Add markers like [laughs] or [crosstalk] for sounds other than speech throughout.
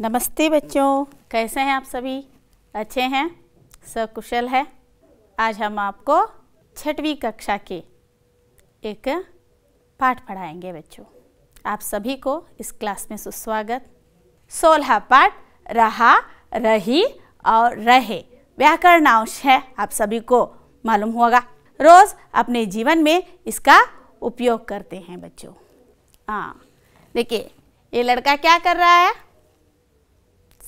नमस्ते बच्चों कैसे हैं आप सभी अच्छे हैं सब कुशल है आज हम आपको छठवीं कक्षा के एक पाठ पढ़ाएंगे बच्चों आप सभी को इस क्लास में सुस्वागत सोलह पाठ रहा रही और रहे व्याकरणांश है आप सभी को मालूम होगा रोज़ अपने जीवन में इसका उपयोग करते हैं बच्चों हाँ देखिए ये लड़का क्या कर रहा है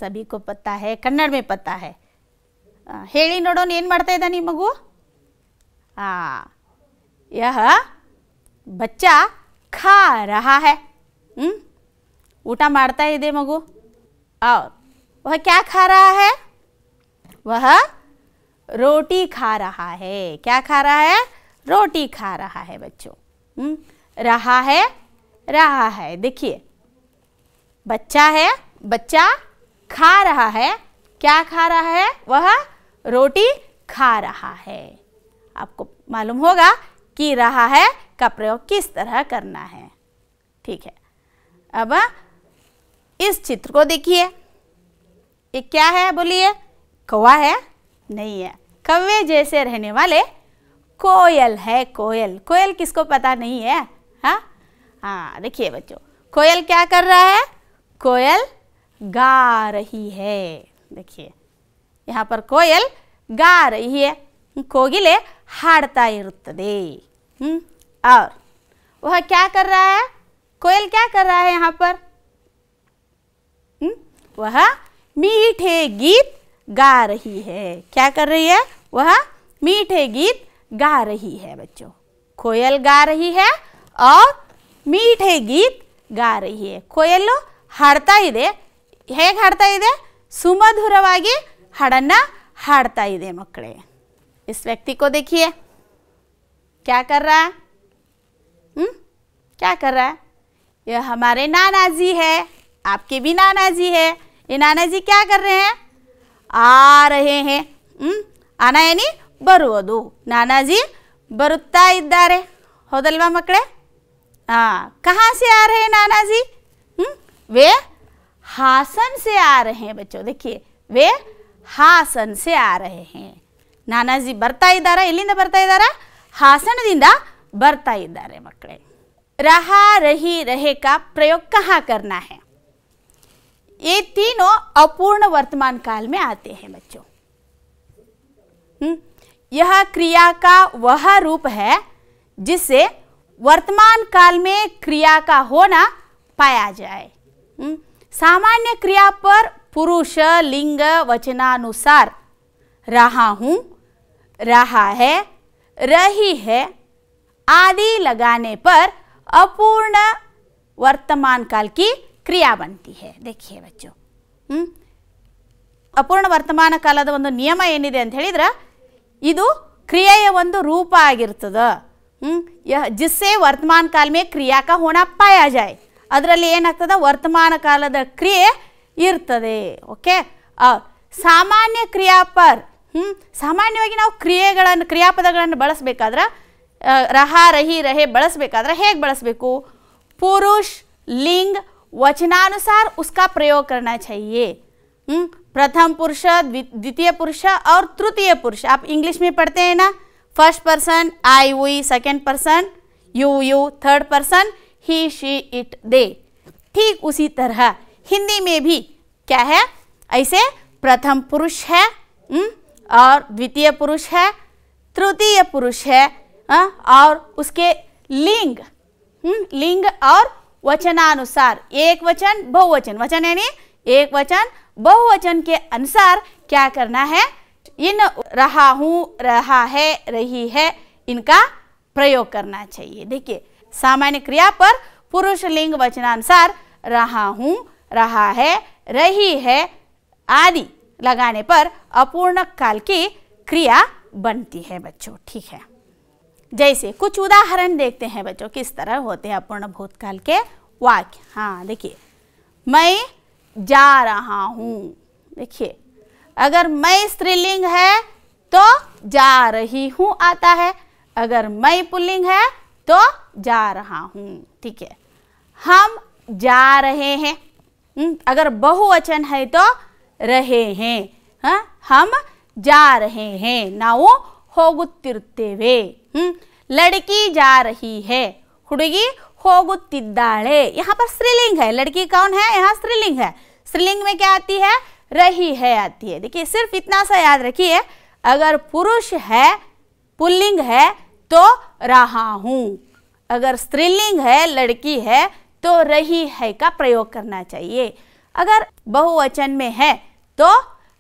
सभी को पता है कन्नड़ में पता है है नोड़ ऐनमता मगु यह बच्चा खा रहा है ऊट मारता है दे मगु और वह क्या खा रहा है वह रोटी खा रहा है क्या खा रहा है रोटी खा रहा है बच्चों रहा है रहा है देखिए बच्चा है बच्चा खा रहा है क्या खा रहा है वह रोटी खा रहा है आपको मालूम होगा कि रहा है का प्रयोग किस तरह करना है ठीक है अब इस चित्र को देखिए ये क्या है बोलिए कौवा है नहीं है कौवे जैसे रहने वाले कोयल है कोयल कोयल किसको पता नहीं है हाँ हाँ देखिए बच्चों कोयल क्या कर रहा है कोयल गा रही है देखिए यहाँ पर कोयल गा रही है कोगिले हाड़ता इरुत्तदे हम्म, और वह क्या कर रहा है कोयल क्या कर रहा है यहाँ पर हम्म, वह मीठे गीत गा रही है क्या कर रही है वह मीठे गीत गा रही है बच्चों कोयल गा रही है और मीठे गीत गा रही है कोयल ही दे हेग हाड़ता है सुमधुर हाड़ हाड़ता है मकड़े इस व्यक्ति को देखिए क्या कर रहा है क्या कर रहा है यह हमारे नाना जी है आपके भी नाना जी है ये नाना जी क्या कर रहे हैं आ रहे हैं हम्म आना यानी बरव दो नाना जी बरुता होदलवा मकड़े हाँ कहाँ से आ रहे हैं नाना जी हम्म वे हासन से आ रहे हैं बच्चों देखिए वे हासन से आ रहे हैं नाना जी बरता ಇದ್ದಾರಾ ಹಾಸನದಿಂದ ಬರ್ತಾ ಇದ್ದಾರೆ मकड़े रहा रही रहे का प्रयोग कहाँ करना है ये तीनों अपूर्ण वर्तमान काल में आते हैं बच्चों हम्म, यह क्रिया का वह रूप है जिससे वर्तमान काल में क्रिया का होना पाया जाए हम्म, सामान्य क्रिया पर पुरुष लिंग वचनानुसार रहा हूँ रहा है रही है आदि लगाने पर अपूर्ण वर्तमान काल की ಕ್ರಿಯಾ ಬಂತಿ ಹೇ ದೇಖಿಯೇ ಬಚ್ಚು ಹ್ಞೂ ಅಪೂರ್ಣ ವರ್ತಮಾನ ಕಾಲದ ಒಂದು ನಿಯಮ ಏನಿದೆ ಅಂತ ಹೇಳಿದ್ರೆ ಇದು ಕ್ರಿಯೆಯ ಒಂದು ರೂಪ ಆಗಿರ್ತದ ಹ್ಞೂ ಯ ಜಿಸ್ಸೆ ವರ್ತಮಾನ ಕಾಲ ಮೇ ಕ್ರಿಯಾ ಕಾ ಹೋನಾ ಪಾಯಾ ಜಾಯ್ ಅದರಲ್ಲಿ ಏನಾಗ್ತದೆ ವರ್ತಮಾನ ಕಾಲದ ಕ್ರಿಯೆ ಇರ್ತದೆ ಓಕೆ ಸಾಮಾನ್ಯ ಕ್ರಿಯಾಪರ್ ಹ್ಞೂ ಸಾಮಾನ್ಯವಾಗಿ ನಾವು ಕ್ರಿಯೆಗಳನ್ನು ಕ್ರಿಯಾಪದಗಳನ್ನು ಬಳಸಬೇಕಾದ್ರೆ ರಹಾ ರಹಿ ರಹೆ ಬಳಸಬೇಕಾದ್ರೆ ಹೇಗೆ ಬಳಸಬೇಕು ಪುರುಷ್ ಲಿಂಗ್ ವಚನಾನುಸಾರ ಉಸ್ಕಾ ಪ್ರಯೋಗಕರನ್ನ ಚಾಹಿಯೇ ಹ್ಞೂ ಪ್ರಥಮ ಪುರುಷ ದ್ವಿ ದ್ವಿತೀಯ ಪುರುಷ ಅವ್ರು ತೃತೀಯ ಪುರುಷ ಆಪ್ ಇಂಗ್ಲೀಷ್ ಮೇ ಪಡ್ತೇನಾ first person I we second person you you third person he she it they ठीक उसी तरह हिंदी में भी क्या है ऐसे प्रथम पुरुष है और द्वितीय पुरुष है तृतीय पुरुष है और उसके लिंग लिंग और वचनानुसार एक वचन बहुवचन वचन यानी एक वचन बहुवचन के अनुसार क्या करना है इन रहा हूँ रहा है रही है इनका प्रयोग करना चाहिए देखिए सामान्य क्रिया पर पुरुष लिंग वचनानुसार रहा हूँ रहा है रही है आदि लगाने पर अपूर्ण काल की क्रिया बनती है बच्चों ठीक है जैसे कुछ उदाहरण देखते हैं बच्चों किस तरह होते हैं अपूर्ण भूतकाल के वाक्य हाँ देखिए मैं जा रहा हूँ देखिए अगर मैं स्त्रीलिंग है तो जा रही हूँ आता है अगर मैं पुल्लिंग है तो जा रहा हूँ ठीक है हम जा रहे हैं हम्म, अगर बहुवचन है तो रहे हैं हा? हम जा रहे हैं ನಾವು ಹೋಗುತ್ತಿರುತ್ತೇವೆ हम्म, लड़की जा रही है ಹುಡುಗಿ ಹೋಗುತ್ತಿದ್ದಾಳೆ यहाँ पर स्त्रीलिंग है लड़की कौन है यहाँ स्त्रीलिंग है स्त्रीलिंग में क्या आती है रही है आती है देखिए सिर्फ इतना सा याद रखिए अगर पुरुष है पुल्लिंग है तो रहा हूं अगर स्त्रीलिंग है लड़की है तो रही है का प्रयोग करना चाहिए अगर बहुवचन में है तो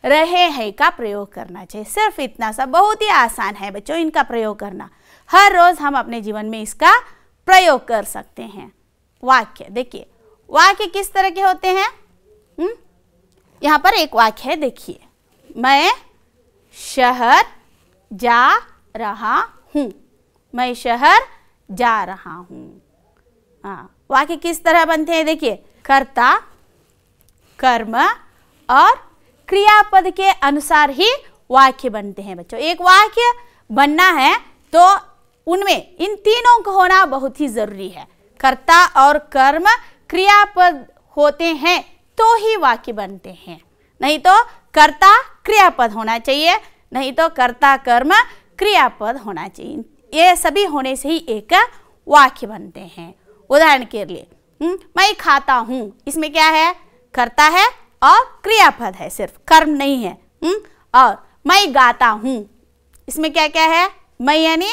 रहे है का प्रयोग करना चाहिए सिर्फ इतना सा बहुत ही आसान है बच्चों इनका प्रयोग करना हर रोज हम अपने जीवन में इसका प्रयोग कर सकते हैं वाक्य देखिए वाक्य किस तरह के होते हैं हम्म, यहाँ पर एक वाक्य है देखिए मैं शहर जा रहा हूँ मैं शहर जा रहा हूं हाँ वाक्य किस तरह बनते हैं देखिए कर्ता कर्म और क्रियापद के अनुसार ही वाक्य बनते हैं बच्चों एक वाक्य बनना है तो उनमें इन तीनों का होना बहुत ही ज़रूरी है कर्ता और कर्म क्रियापद होते हैं तो ही वाक्य बनते हैं नहीं तो कर्ता क्रियापद होना चाहिए नहीं तो कर्ता कर्म क्रियापद होना चाहिए ये सभी होने से ही एक वाक्य बनते हैं उदाहरण के लिए हम्म, मैं खाता हूँ इसमें क्या है करता है और क्रियापद है सिर्फ कर्म नहीं है हुँ? हम्म, और मैं गाता हूँ इसमें क्या क्या है मैं यानी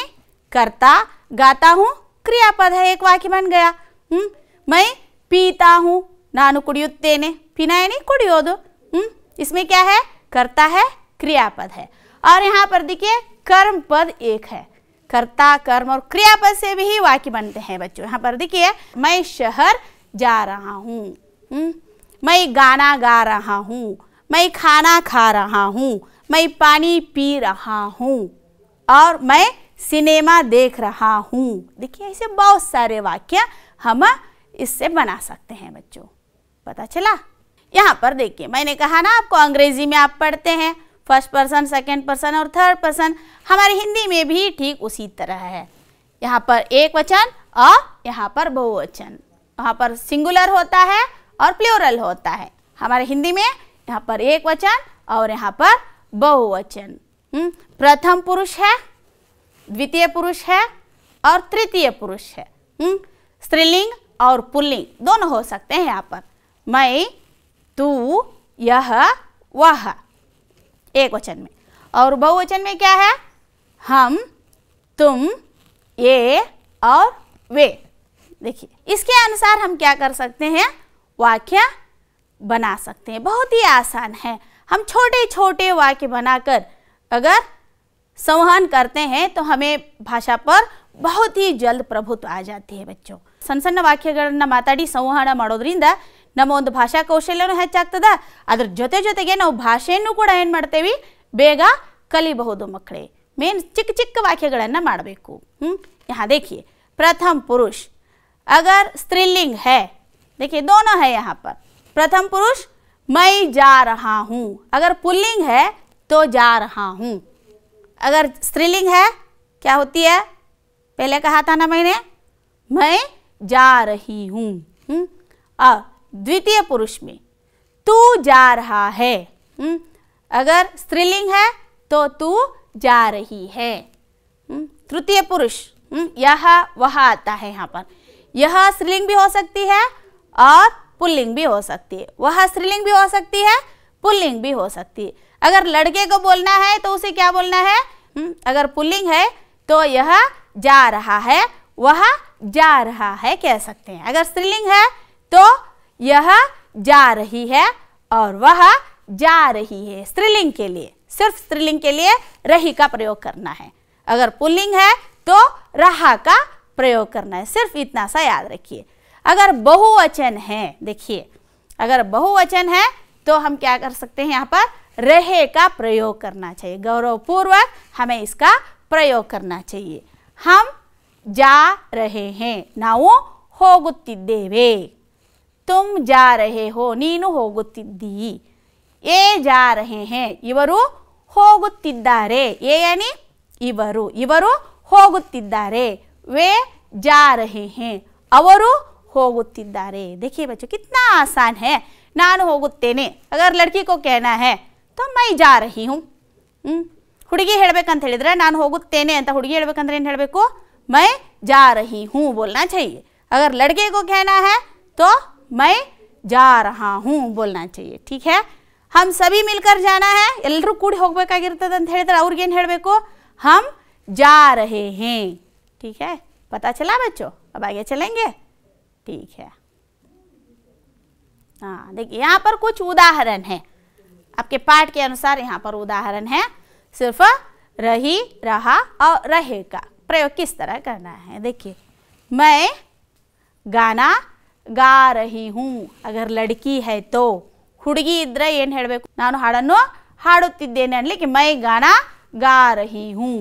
करता गाता हूँ क्रियापद है एक वाक्य बन गया हुँ? हम्म, मैं पीता हूँ नानु ने पीना यानी दो इसमें क्या है करता है क्रियापद है और यहाँ पर देखिए कर्म पद एक है कर्ता कर्म और क्रियापद से भी वाक्य बनते हैं बच्चों यहाँ पर देखिए मैं शहर जा रहा हूँ हम्म, मैं गाना गा रहा हूँ मैं खाना खा रहा हूँ मैं पानी पी रहा हूँ और मैं सिनेमा देख रहा हूँ देखिए ऐसे बहुत सारे वाक्य हम इससे बना सकते हैं बच्चों पता चला यहाँ पर देखिए मैंने कहा ना आपको अंग्रेजी में आप पढ़ते हैं फर्स्ट पर्सन सेकेंड पर्सन और थर्ड पर्सन हमारे हिंदी में भी ठीक उसी तरह है यहाँ पर एक वचन और यहाँ पर बहुवचन वहाँ पर सिंगुलर होता है और प्लोरल होता है हमारे हिंदी में यहाँ पर एक वचन और यहाँ पर बहुवचन हम्म, प्रथम पुरुष है द्वितीय पुरुष है और तृतीय पुरुष है हम्म, स्त्रीलिंग और पुल्लिंग दोनों हो सकते हैं यहाँ पर मैं तू यह वह एक वचन में और बहुवचन में क्या है हम तुम ये और वे देखिए इसके अनुसार हम क्या कर सकते हैं वाक्य बना सकते हैं बहुत ही आसान है हम छोटे छोटे वाक्य बनाकर अगर संवहन करते हैं तो हमें भाषा पर बहुत ही जल्द प्रभुत्व आ जाती है बच्चों ಸಣ್ಣ वाक्य माता संवहन ಸಂವಹನ ನಮ ಒಂದ ಭಾಷಾ ಕೌಶಲ್ಯ ಅನ್ನು ಹೆಚ್ಚartifactId ಅದರ ಜೊತೆ ಜೊತೆಗೆ ನಾವು ಭಾಷೆಯನ್ನು ಕೂಡ ಏನು ಮಾಡ್ತೇವೆ ಬೇಗ ಕಲಿಬಹುದು ಮಕ್ಕಳೇ मींस ಚಿಕ್ಕ ಚಿಕ್ಕ ವಾಕ್ಯಗಳನ್ನು ಮಾಡಬೇಕು ಹಾಾಾಾಾಾಾಾಾಾಾಾಾಾಾಾಾಾಾಾಾಾಾಾಾಾಾಾಾಾಾಾಾಾಾಾಾಾಾಾಾಾಾಾಾಾಾಾಾಾಾಾಾಾಾಾಾಾಾಾಾಾಾಾಾಾಾಾಾಾಾಾಾಾಾಾಾಾಾಾಾಾಾಾಾಾಾಾಾಾಾಾಾಾಾಾಾಾಾಾಾಾಾಾಾಾಾಾಾಾಾಾಾಾಾಾಾಾಾಾಾಾಾಾಾಾಾಾಾಾಾಾಾಾಾಾಾಾಾಾಾಾಾಾಾಾಾಾಾಾಾಾಾಾಾಾಾಾಾಾಾಾಾಾಾಾಾಾಾಾಾಾಾಾಾಾಾಾಾಾಾಾಾಾಾಾಾಾಾಾಾಾಾಾಾಾಾಾಾಾಾಾಾಾಾಾಾ द्वितीय पुरुष में तू जा रहा है हुँ? हम्म? अगर स्त्रीलिंग है तो तू जा रही है हम्म? तृतीय पुरुष हम्म? यह वह आता है यहाँ पर यह स्त्रीलिंग भी हो सकती है और पुल्लिंग भी हो सकती है वह स्त्रीलिंग भी हो सकती है पुल्लिंग भी हो सकती है अगर लड़के को बोलना है तो उसे क्या बोलना है अगर पुल्लिंग है तो यह जा रहा है वह जा रहा है कह सकते हैं अगर स्त्रीलिंग है तो यह जा रही है और वह जा रही है स्त्रीलिंग के लिए सिर्फ स्त्रीलिंग के लिए रही का प्रयोग करना है अगर पुल्लिंग है तो रहा का प्रयोग करना है सिर्फ इतना सा याद रखिए अगर बहुवचन है देखिए अगर बहुवचन है तो हम क्या कर सकते हैं यहाँ पर रहे का प्रयोग करना चाहिए गौरवपूर्वक हमें इसका प्रयोग करना चाहिए हम जा रहे हैं हो गुत्ती देवे तुम जा रहे हो नीनु होगी ए जा रहे हैं इवर हमारे ऐनी इवर इवर हमारे वे जा रहे हैं हमारे देखिए बच्चों कितना आसान है नानु होने अगर लड़की को कहना है तो मैं जा रही हूँ हूँ हेबंतर नान होने अंत हूड़गी हेबंतु मैं जा रही हूँ बोलना चाहिए अगर लड़के को कहना है तो मैं जा रहा हूँ बोलना चाहिए ठीक है हम सभी मिलकर जाना है एलू कूड़ी ಹೋಗಬೇಕಾಗಿರ್ತದಂತ और हम जा रहे हैं ठीक है पता चला बच्चों अब आगे चलेंगे ठीक है हाँ देखिए यहाँ पर कुछ उदाहरण है आपके पाठ के अनुसार यहाँ पर उदाहरण है सिर्फ रही रहा और रहे का प्रयोग किस तरह करना है देखिए मैं गाना ಗಾ ರಹಿ ಹೂ ಅಗರ್ ಲಡ್ಕಿ ಹೈ ತೋ ಹುಡುಗಿ ಇದ್ರೆ ಏನು ಹೇಳಬೇಕು ನಾನು ಹಾಡನ್ನು ಹಾಡುತ್ತಿದ್ದೇನೆ ಅನ್ಲಿಕ್ಕೆ ಮೈ ಗಾನ ಗಾ ರಹಿ ಹೂಂ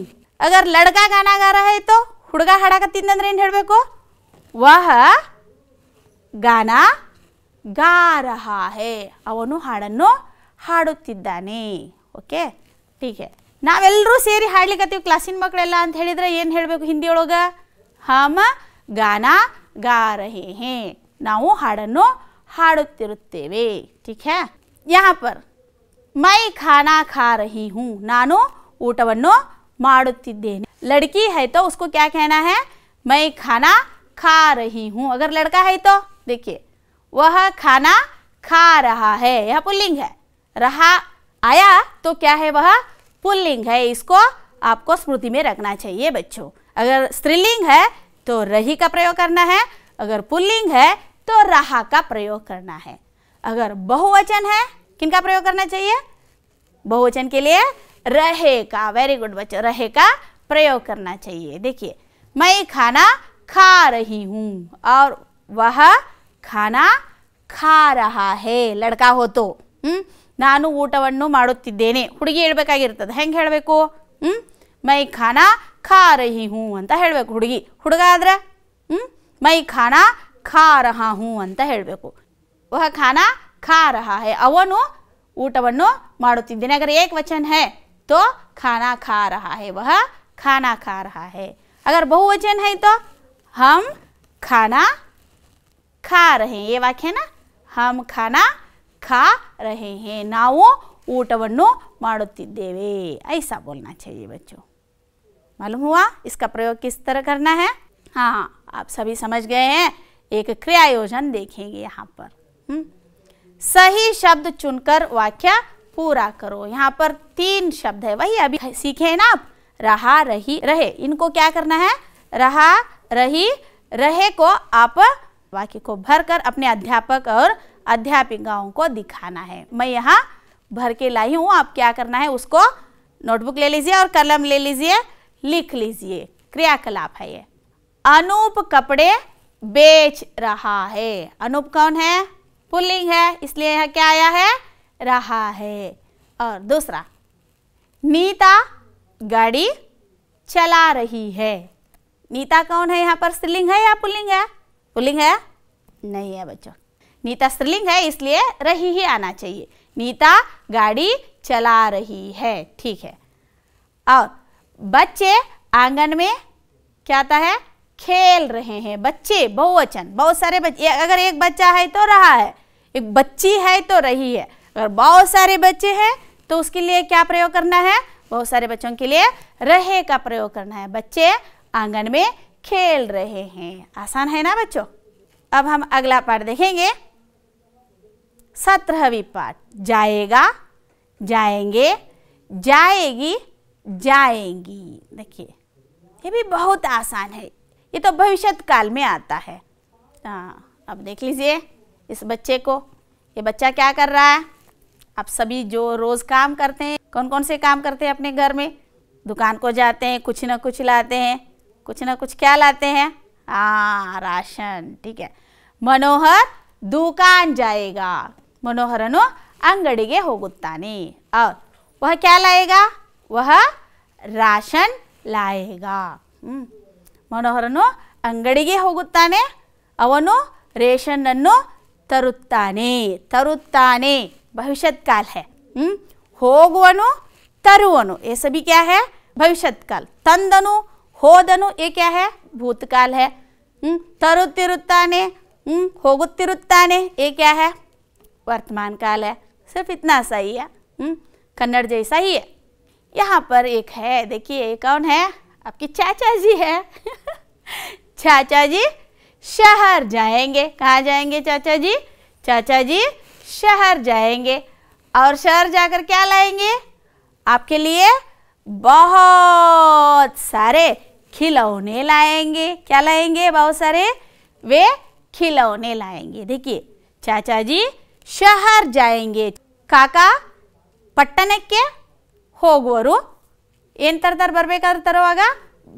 ಅಗರ್ ಲಡ್ಕ ಗಾನ ಗಾರ ಹೈ ತೋ ಹುಡುಗ ಹಾಡಕತ್ತಿದ್ದಂದ್ರೆ ಏನು ಹೇಳಬೇಕು ವಹ ಗಾನ ಗಾ ಹೇ ಅವನು ಹಾಡನ್ನು ಹಾಡುತ್ತಿದ್ದಾನೆ ಓಕೆ ಟೀಕೆ ನಾವೆಲ್ಲರೂ ಸೇರಿ ಹಾಡ್ಲಿಕ್ಕತ್ತೀವಿ ಕ್ಲಾಸಿನ ಮಕ್ಕಳೆಲ್ಲ ಅಂತ ಹೇಳಿದ್ರೆ ಏನು ಹೇಳಬೇಕು ಹಿಂದಿಯೊಳಗೆ ಹಮ ಗಾನ ಗಾ ರಹೇ ಹೇ ना हाड़ हाड़ती ठीक है यहाँ पर ಮೈ खाना खा रही हूँ ನಾನು ಊಟವನ್ನು ಮಾಡುತ್ತಿದ್ದೇನೆ लड़की है तो उसको क्या कहना है ಮೈ खाना खा रही ಹೂ अगर लड़का है तो देखिए वह खाना खा रहा है यह पुल्लिंग है रहा आया तो क्या है वह पुल्लिंग है इसको आपको स्मृति में रखना चाहिए बच्चों अगर स्त्रीलिंग है तो रही का प्रयोग करना है अगर पुल्लिंग है तो रहा का प्रयोग करना है अगर बहुवचन है किनका प्रयोग करना चाहिए बहुवचन के लिए रहे का वेरी गुड बच्चों रहे का प्रयोग करना चाहिए देखिए मैं खाना खा रही हूं और वह खाना खा रहा है लड़का हो तो हम्म ನಾನು ಊಟವನ್ನು ಮಾಡುತ್ತಿದ್ದೇನೆ ಹುಡುಗಿ ಹೇಳ್ಬೇಕಾಗಿರ್ತದೆ ಹೆಂಗೆ ಹೇಳಬೇಕು ಹ್ಞೂ ಮೈ ಖಾನಾ ಖಾ ರಹಿ ಹೂ ಅಂತ ಹೇಳಬೇಕು ಹುಡುಗಿ ಹುಡುಗ ಆದರೆ ಹ್ಞೂ ಮೈ ಖಾನಾ खा रहा हूँ अंत वह खाना खा रहा है अवनु ऊटवे अगर एक वचन है तो खाना खा रहा है वह खाना खा रहा है अगर बहुवचन है तो हम खाना खा रहे हैं ये वाक्य है ना हम खाना खा रहे हैं ना ऊटवे ऐसा बोलना चाहिए बच्चों मालूम हुआ इसका प्रयोग किस तरह करना है हाँ आप सभी समझ गए हैं एक क्रियायोजन देखेंगे यहाँ पर हम्म सही शब्द चुनकर वाक्य पूरा करो यहाँ पर तीन शब्द है वही अभी सीखे ना आप रहा रही रहे इनको क्या करना है रहा रही रहे को आप वाक्य को भरकर अपने अध्यापक और अध्यापिकाओं को दिखाना है मैं यहाँ भर के लाई हूँ आप क्या करना है उसको नोटबुक ले लीजिए और कलम ले लीजिए लिख लीजिए क्रियाकलाप है ये अनूप कपड़े बेच रहा है अनुप कौन है पुलिंग है इसलिए यह क्या आया है रहा है और दूसरा नीता गाड़ी चला रही है नीता कौन है यहाँ पर स्त्रीलिंग है या पुलिंग है पुलिंग है नहीं है बच्चों नीता स्त्रीलिंग है इसलिए रही ही आना चाहिए नीता गाड़ी चला रही है ठीक है और बच्चे आंगन में क्या आता है खेल रहे हैं बच्चे बहुवचन बहुत सारे बच्चे अगर एक बच्चा है तो रहा है एक बच्ची है तो रही है अगर बहुत सारे बच्चे हैं तो उसके लिए क्या प्रयोग करना है बहुत सारे बच्चों के लिए रहे का प्रयोग करना है बच्चे आंगन में खेल रहे हैं आसान है ना बच्चों अब हम अगला पाठ देखेंगे सत्रहवीं पाठ जाएगा जाएंगे जाएगी जाएंगी देखिए ये भी बहुत आसान है ये तो भविष्य काल में आता है हाँ अब देख लीजिए इस बच्चे को ये बच्चा क्या कर रहा है आप सभी जो रोज़ काम करते हैं कौन कौन से काम करते हैं अपने घर में दुकान को जाते हैं कुछ ना कुछ लाते हैं कुछ ना कुछ क्या लाते हैं हाँ राशन ठीक है मनोहर दुकान जाएगा मनोहर मनोहरनु हो ಹೋಗುತ್ತಾನೆ और वह क्या लाएगा वह राशन लाएगा हम्म। ಮನವರನ ಅಂಗಡಿಗೆ ಹೋಗುತ್ತಾನೆ ಅವನು ರೇಷನ್ ಅನ್ನು ತರುತ್ತಾನೆ ತರುತ್ತಾನೆ ಭವಿಷ್ಯತ್ಕಾಲ ہے ಹೋಗುವನು ತರುವನು ए सब क्या है भविष्यत्काल ತಂದನು ಹೋದನು ಏ کیا ہے ಭೂತಕಾಲ ہے ತರುತ್ತಿರುತ್ತಾನೆ ಹೋಗುತ್ತಿರುತ್ತಾನೆ ಏ کیا ہے ವರ್ತಮಾನ ಕಾಲ है सिर्फ इतना सही है कन्नड़ जे सही है यहां पर एक है देखिए कौन है आपकी चाचा जी है [laughs] चाचा जी शहर जाएंगे कहाँ जाएंगे चाचा जी चाचा जी शहर जाएंगे और शहर जाकर क्या लाएंगे आपके लिए बहुत सारे खिलौने लाएंगे क्या लाएंगे बहुत सारे वे खिलौने लाएंगे देखिए चाचा जी शहर जाएंगे काका हो गोरू ऐन तरतार ಬರಬೇಕಾದ್ರೆ ತರುವಾಗ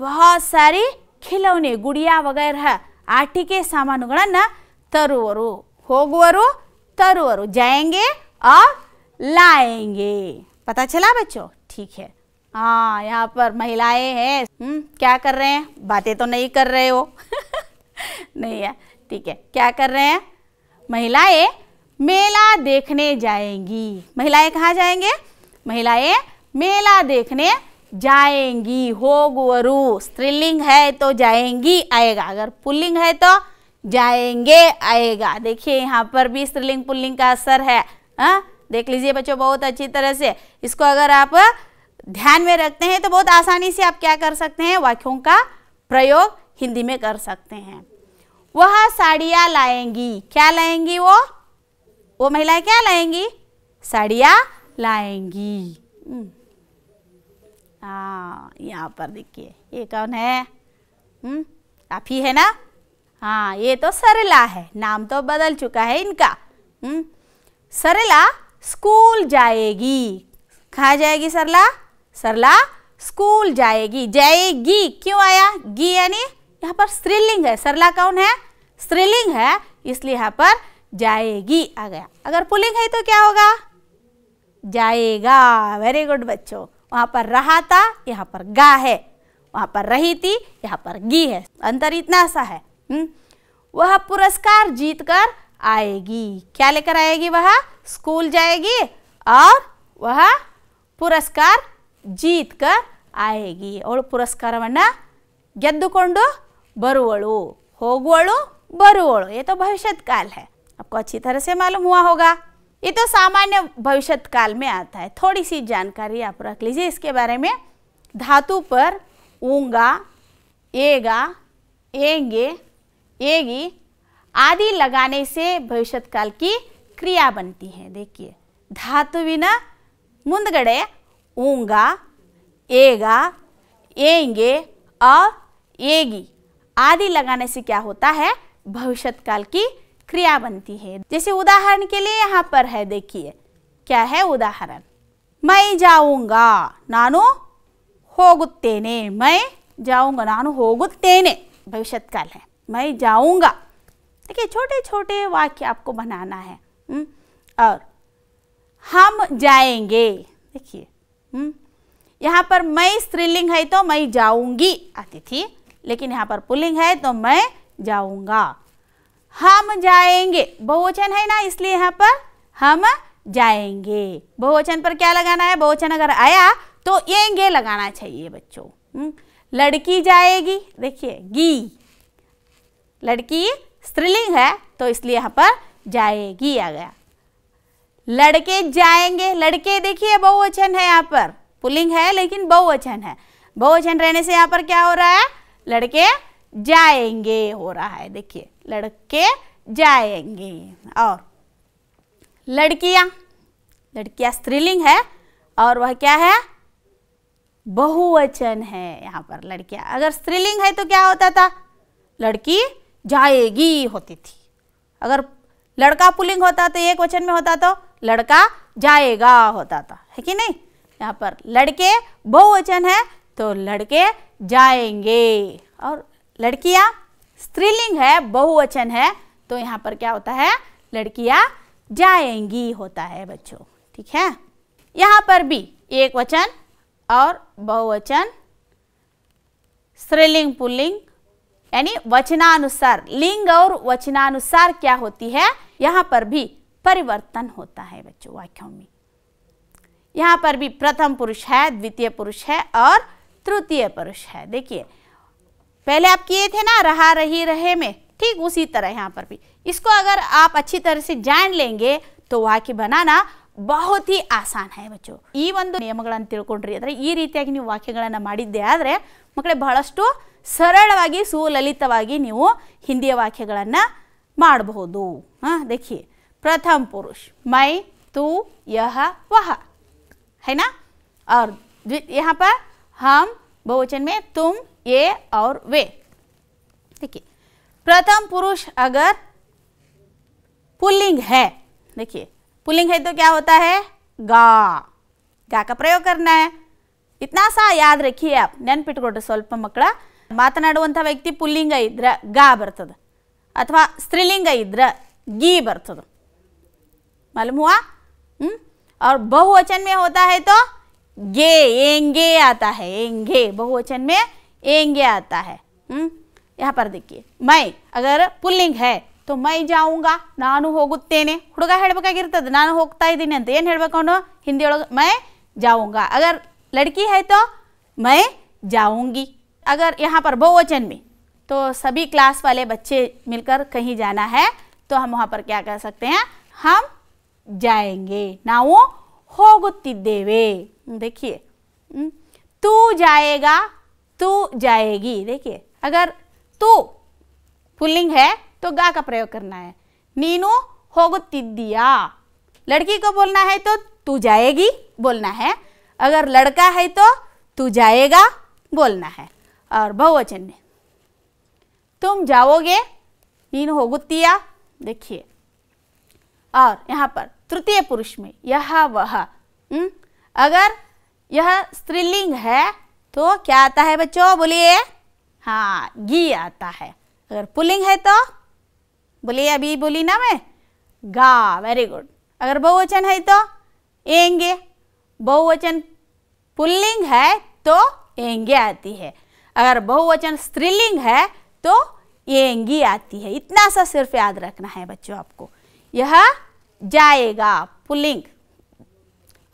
बहुत सारी खिलौने गुड़िया वगैरह आटिके सामान ತರುವರು ಹೋಗುವರು ತರುವರು जाएंगे और लाएंगे पता चला बच्चों ठीक है हाँ यहाँ पर महिलाएं हैं क्या कर रहे हैं बातें तो नहीं कर रहे हो नहीं है ठीक है क्या कर रहे हैं महिलाएं मेला देखने जाएंगी महिलाएं कहाँ जाएंगे महिलाएं मेला देखने जाएंगी होगवरु स्त्रीलिंग है तो जाएंगी आएगा अगर पुल्लिंग है तो जाएंगे आएगा देखिए यहाँ पर भी स्त्रीलिंग पुल्लिंग का असर है आ? हाँ, देख लीजिए बच्चों बहुत अच्छी तरह से इसको अगर आप ध्यान में रखते हैं तो बहुत आसानी से आप क्या कर सकते हैं वाक्यों का प्रयोग हिंदी में कर सकते हैं वह साड़ियाँ लाएंगी क्या लाएंगी वो वो महिलाएं क्या लाएंगी साड़ियाँ लाएंगी हम्म। हाँ यहाँ पर देखिए ये कौन है आप हम्म, ही है ना हाँ ये तो सरला है नाम तो बदल चुका है इनका हम्म सरला स्कूल जाएगी कहा जाएगी सरला सरला स्कूल जाएगी जाएगी क्यों आया गी यानी यहाँ पर स्त्रीलिंग है सरला कौन है स्त्रीलिंग है इसलिए यहाँ पर जाएगी आ गया अगर पुलिंग है तो क्या होगा जाएगा वेरी गुड बच्चों वहाँ पर रहा था यहाँ पर गा है वहां पर रही थी यहाँ पर गी है अंतर इतना सा है हम्म? वह पुरस्कार जीतकर आएगी क्या लेकर आएगी वह स्कूल जाएगी और वह पुरस्कार जीतकर आएगी ಅವಳು ಪುರಸ್ಕಾರವನ್ನು गेदू ಬರುವಳು ಹೋಗುವಳು ಬರುವಳು ये तो भविष्य काल है आपको अच्छी तरह से मालूम हुआ होगा ये तो सामान्य भविष्यकाल में आता है थोड़ी सी जानकारी आप रख लीजिए इसके बारे में धातु पर ऊँगा एगा एंगे एगी आदि लगाने से काल की क्रिया बनती है देखिए धातु बिना मुंदगड़े ऊंगा एगा एंगे और एगी आदि लगाने से क्या होता है भविष्य काल की क्रिया बनती है जैसे उदाहरण के लिए यहाँ पर है देखिए क्या है उदाहरण मैं जाऊंगा नानु होगुत्तेने मैं जाऊंगा नानू होगुत्तेने भविष्य काल है मैं जाऊंगा देखिए छोटे छोटे वाक्य आपको बनाना है हम्म, और हम जाएंगे देखिए हम्म, यहाँ पर मैं स्त्रीलिंग है तो मैं जाऊंगी थी लेकिन यहाँ पर पुलिंग है तो मैं जाऊंगा हम जाएंगे बहुवचन है ना इसलिए यहाँ पर हम जाएंगे बहुवचन पर क्या लगाना है बहुवचन अगर आया तो एंगे लगाना चाहिए बच्चों हम्म, लड़की जाएगी देखिए गी लड़की स्त्रीलिंग है तो इसलिए यहाँ पर जाएगी आ गया लड़के जाएंगे लड़के देखिए बहुवचन है यहाँ पर पुलिंग है लेकिन बहुवचन है बहुवचन रहने से यहाँ पर क्या हो रहा है लड़के जाएंगे हो रहा है देखिए लड़के जाएंगे और लड़कियां लड़कियां स्त्रीलिंग है और वह क्या है बहुवचन है यहाँ पर लड़कियां अगर स्त्रीलिंग है तो क्या होता था लड़की जाएगी होती थी अगर लड़का पुलिंग होता तो एक वचन में होता तो लड़का जाएगा होता था है कि नहीं यहाँ पर लड़के बहुवचन है तो लड़के जाएंगे और लड़कियां स्त्रीलिंग है बहुवचन है तो यहाँ पर क्या होता है लड़कियां जाएंगी होता है बच्चों ठीक है यहाँ पर भी एक वचन और बहुवचन स्त्रीलिंग पुल्लिंग यानी वचनानुसार लिंग और वचनानुसार क्या होती है यहाँ पर भी परिवर्तन होता है बच्चों वाक्यों में यहाँ पर भी प्रथम पुरुष है द्वितीय पुरुष है और तृतीय पुरुष है देखिए पहले आप किए थे ना रहा रही रहे में ठीक उसी तरह यहाँ पर भी इसको अगर आप अच्छी तरह से जान लेंगे तो वाक्य बनाना बहुत ही आसान है बच्चों नियम रीतिया वाक्य मकड़े बहुत सरल सुलित हिंदी वाक्य देखिए प्रथम पुरुष मई तू यह वह है ना और यहाँ पर हम बहुचन में तुम ए और वे देखिए प्रथम पुरुष अगर पुलिंग है देखिए पुलिंग है तो क्या होता है गा गा का प्रयोग करना है इतना सा याद रखिए आप नैनपिट स्वल्प मकड़ा मतनाड़ व्यक्ति पुलिंग पुल्लिंग गा बरत अथवा स्त्रीलिंग गी बरत मालूम हुआ हुँ? हम्म? और बहुवचन में होता है तो गे एंगे आता है एंगे बहुवचन में एंगे आता है हम्म? यहाँ पर देखिए मैं अगर पुल्लिंग है तो मैं जाऊँगा नानू ಹೋಗುತ್ತೇನೆ ಹುಡುಗ ಹೇಳಬೇಕಾಗಿರ್ತದೆ नानू होता ಇದ್ದೀನಿ ಅಂತ ಏನು ಹೇಳಬೇಕು ಅವನು ಹಿಂದಿಯೊಳಗೆ ಮೈ ಜಾವುಂಗಾ ಅಗರ್ ಲಡ್ಕಿ ಹೈ अगर यहाँ पर बहुवचन में तो सभी क्लास वाले बच्चे मिलकर कहीं जाना है तो हम वहाँ पर क्या कर सकते हैं हम जाएंगे ನಾವು देवे देखिए हम्म? तू जाएगा तो जाएगी देखिए अगर तू तो पुल्लिंग है तो गा का प्रयोग करना है नीनू हो होगुतिद्दिया लड़की को बोलना है तो तू जाएगी बोलना है अगर लड़का है तो तू जाएगा बोलना है और बहुवचन में तुम जाओगे नीन होगुतिया देखिए और यहाँ पर तृतीय पुरुष में यह वह अगर यह स्त्रीलिंग है तो क्या आता है बच्चों बोलिए हाँ गी आता है अगर पुलिंग है तो बोलिए अभी बोली ना मैं गा वेरी गुड अगर बहुवचन है तो एंगे बहुवचन पुल्लिंग है तो एंगे आती है अगर बहुवचन स्त्रीलिंग है तो एंगी आती है इतना सा सिर्फ याद रखना है बच्चों आपको यह जाएगा पुलिंग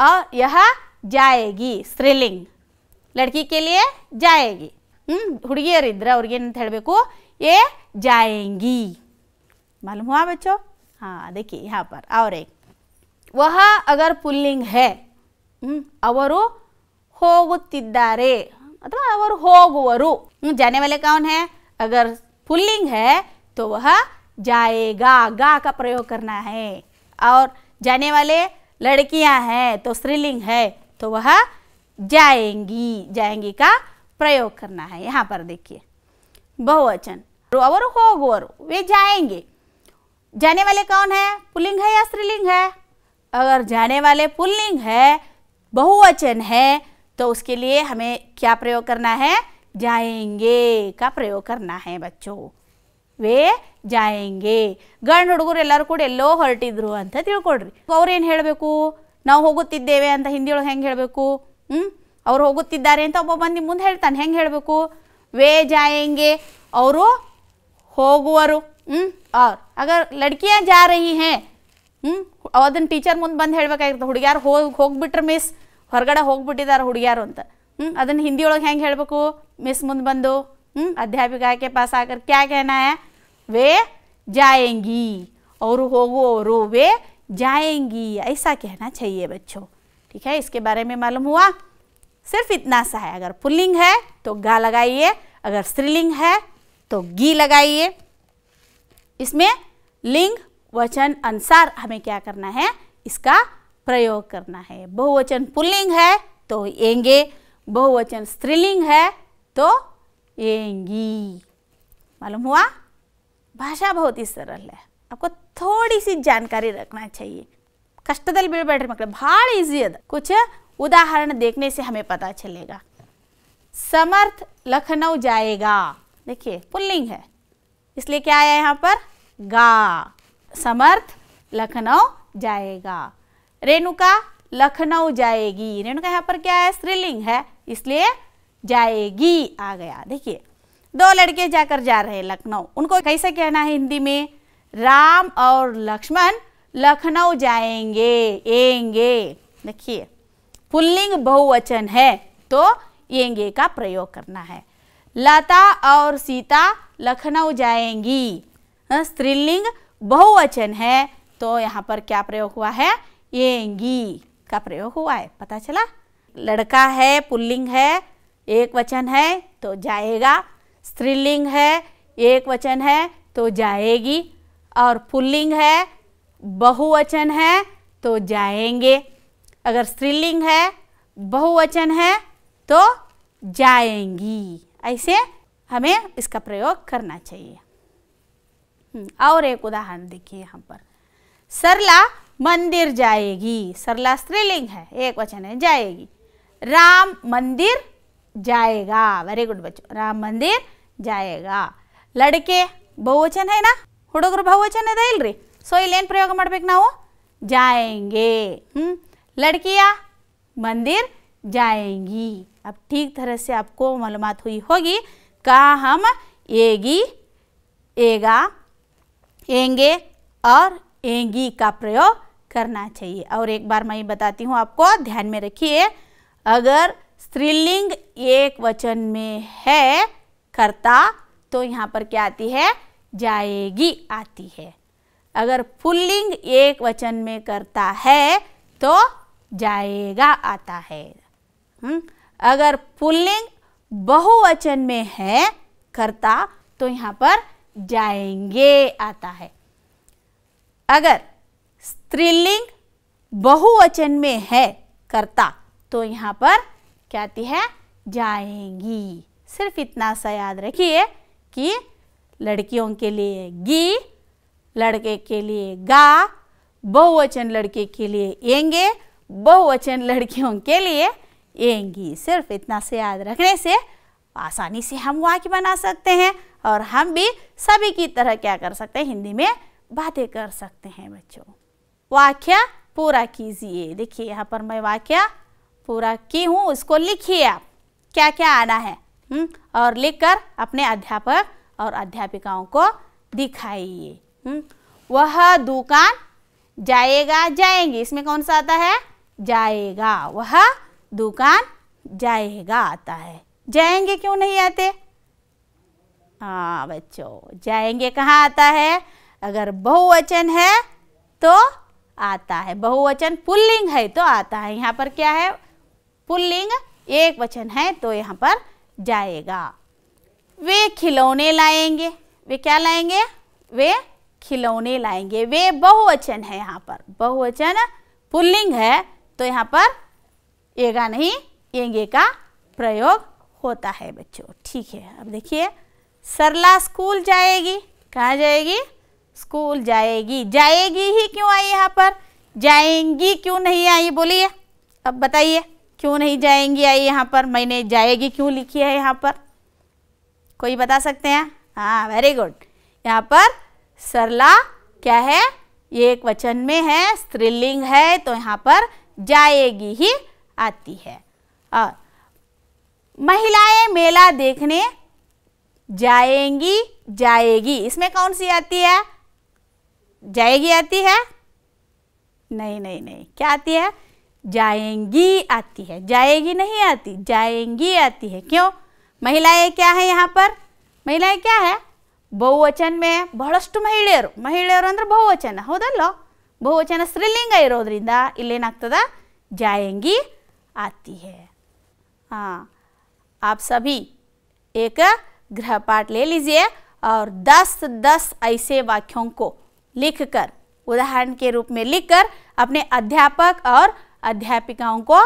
और यह जाएगी स्त्रीलिंग लड़की के लिए जाएगी ಹುಡುಗಿಯರಿದ್ರೆ ಅವ್ರಿಗೇನಂತ ಹೇಳಬೇಕು ये जाएंगी मालूम हुआ बच्चों हाँ देखिए यहाँ पर और एक वह अगर पुल्लिंग है ಅವರು हम्म, अथवा ಅವರು हम्म, जाने वाले कौन है अगर पुल्लिंग है तो वह जाएगा गा का प्रयोग करना है और जाने वाले लड़कियां हैं तो स्त्रीलिंग है तो वह जाएंगी जाएंगी का प्रयोग करना है यहाँ पर देखिए बहुवचन और होगोर वे जाएंगे जाने वाले कौन है पुलिंग है या स्त्रीलिंग है अगर जाने वाले पुलिंग है बहुवचन है तो उसके लिए हमें क्या प्रयोग करना है जाएंगे का प्रयोग करना है बच्चों वे जाएंगे गण हूँ ಎಲ್ಲರೂ ಕೂಡ और ಹೊರಟಿದ್ರು ना ತಿಳ್ಕೊಡ್ರಿ हिंदी हेल्बू हूं और होगूतಿದ್ದಾರೆ ಅಂತ ಒಬ್ಬ ಬಂದಿ ಮುಂದೆ ಹೇಳ್ತಾನೆ ಹೆಂಗೆ ಹೇಳಬೇಕು वे जाएंगे और होगुवर हूं और अगर लड़कियां जा रही हैं हूं ಅವದನ್ ಟೀಚರ್ ಮುಂದೆ ಬಂದ ಹೇಳ್ಬೇಕಾಗಿದ್ರೆ ಹುಡುಗರು ಹೋಗ್ಬಿಟ್ರು มิ ಸ್ ಹೊರಗಡೆ ಹೋಗ್ಬಿಟ್ಟಿದ್ದಾರೆ ಹುಡುಗರು ಅಂತ ಅದನ್ನ ಹಿಂದಿ ಒಳಗ ಹೆಂಗೆ ಹೇಳಬೇಕು มิ ಸ್ ಮುಂದೆ ಬಂದು अध्यापकನಕೇ ಪಾಸ್ ಆಕರ್ ಕ್ಯಾ کہنا ہے वे जाएंगी और होगुवर वे जाएंगी ऐसा कहना चाहिए बच्चों ठीक है इसके बारे में मालूम हुआ सिर्फ इतना सा है अगर पुल्लिंग है तो गा लगाइए अगर स्त्रीलिंग है तो गी लगाइए इसमें लिंग वचन अनुसार हमें क्या करना है इसका प्रयोग करना है बहुवचन पुल्लिंग है तो एंगे बहुवचन स्त्रीलिंग है तो एंगी मालूम हुआ भाषा बहुत ही सरल है आपको थोड़ी सी जानकारी रखना चाहिए ಕಷ್ಟದಲ್ಲಿ ಬೀಳಬೇಡ್ರಿ ಮಕ್ಕಳು ಭಾಳ ಈಸಿ ಅದು कुछ उदाहरण देखने से हमें पता चलेगा समर्थ लखनऊ जाएगा देखिए पुल्लिंग है इसलिए क्या आया यहाँ पर गा समर्थ लखनऊ जाएगा रेणुका लखनऊ जाएगी रेणुका यहाँ पर क्या है स्त्रीलिंग है इसलिए जाएगी आ गया देखिए दो लड़के जाकर जा रहे हैं लखनऊ उनको कैसे कहना है हिंदी में राम और लक्ष्मण लखनऊ जाएंगे एंगे देखिए पुल्लिंग बहुवचन है तो एंगे का प्रयोग करना है लता और सीता लखनऊ जाएंगी हाँ, स्त्रीलिंग बहुवचन है तो यहाँ पर क्या प्रयोग हुआ है एंगी का प्रयोग हुआ है पता चला लड़का है पुल्लिंग है एक वचन है तो जाएगा स्त्रीलिंग है एक वचन है तो जाएगी और पुल्लिंग है बहुवचन है तो जाएंगे अगर स्त्रीलिंग है बहुवचन है तो जाएंगी ऐसे हमें इसका प्रयोग करना चाहिए हम्म, और एक उदाहरण देखिए यहाँ पर सरला मंदिर जाएगी सरला स्त्रीलिंग है एक वचन है जाएगी राम मंदिर जाएगा वेरी गुड बच्चों राम मंदिर जाएगा लड़के बहुवचन है ना बहुवचन है दिल रही सो ಇಲ್ಲೇನು प्रयोग ना ನಾವು जाएंगे हम्म लड़किया मंदिर जाएंगी अब ठीक तरह से आपको मालूम हुई होगी का हम एगी एगा एंगे और एंगी का प्रयोग करना चाहिए और एक बार मैं बताती हूँ आपको ध्यान में रखिए अगर स्त्रीलिंग एक वचन में है करता तो यहाँ पर क्या आती है जाएगी आती है अगर पुल्लिंग एक वचन में करता है तो जाएगा आता है हुँ? हम्म? अगर पुल्लिंग बहुवचन में है करता तो यहाँ पर जाएंगे आता है अगर स्त्रीलिंग बहुवचन में है करता तो यहाँ पर क्या आती है जाएंगी सिर्फ इतना सा याद रखिए कि लड़कियों के लिए गी लड़के के लिए गा बहुवचन लड़के के लिए एंगे बहुवचन लड़कियों के लिए एंगी सिर्फ इतना से याद रखने से आसानी से हम वाक्य बना सकते हैं और हम भी सभी की तरह क्या कर सकते हैं हिंदी में बातें कर सकते हैं बच्चों वाक्य पूरा कीजिए देखिए यहाँ पर मैं वाक्य पूरा की हूँ उसको लिखिए आप क्या क्या आना है हुँ? हम्म, और लिखकर अपने अध्यापक और अध्यापिकाओं को दिखाइए हम्म, वह दुकान जाएगा जाएंगे इसमें कौन सा आता है जाएगा वह दुकान जाएगा आता है जाएंगे क्यों नहीं आते हाँ बच्चों जाएंगे कहाँ आता है अगर बहुवचन है तो आता है बहुवचन पुल्लिंग है तो आता है यहाँ पर क्या है पुल्लिंग एक वचन है तो यहाँ पर जाएगा वे खिलौने लाएंगे वे क्या लाएंगे वे खिलौने लाएंगे वे बहुवचन है यहाँ पर बहुवचन पुल्लिंग है तो यहाँ पर एगा नहीं एंगे का प्रयोग होता है बच्चों ठीक है अब देखिए सरला स्कूल जाएगी कहाँ जाएगी स्कूल जाएगी जाएगी ही क्यों आई यहाँ पर जाएंगी क्यों नहीं आई बोलिए अब बताइए क्यों नहीं जाएंगी आई यहाँ पर मैंने जाएगी क्यों लिखी है यहाँ पर कोई बता सकते हैं हाँ वेरी गुड यहाँ पर सरला क्या है ये एक वचन में है स्त्रीलिंग है तो यहाँ पर जाएगी ही आती है और महिलाएं मेला देखने जाएंगी जाएगी इसमें कौन सी आती है जाएगी आती है नहीं नहीं नहीं क्या आती है जाएंगी आती है जाएगी नहीं आती जाएंगी आती है क्यों महिलाएं क्या है यहाँ पर महिलाएं क्या है बहुवचन में बहुत महिबर महिबर अंदर बहुवचन ಹೌದಲ್ಲ बहुवचन स्त्रीलिंग इोद्रेन जायंगी आती है हाँ आप सभी एक गृहपाठ ले लीजिए और 10-10 ऐसे वाक्यों को लिखकर उदाहरण के रूप में लिखकर अपने अध्यापक और अध्यापिकाओं को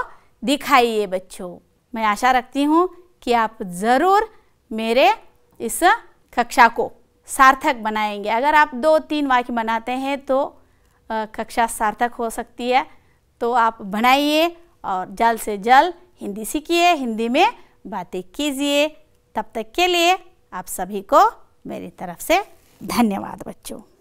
दिखाइए बच्चों मैं आशा रखती हूँ कि आप ज़रूर मेरे इस कक्षा को सार्थक बनाएंगे अगर आप दो तीन वाक्य बनाते हैं तो कक्षा सार्थक हो सकती है तो आप बनाइए और जल्द से जल्द हिंदी सीखिए हिंदी में बातें कीजिए तब तक के लिए आप सभी को मेरी तरफ से धन्यवाद बच्चों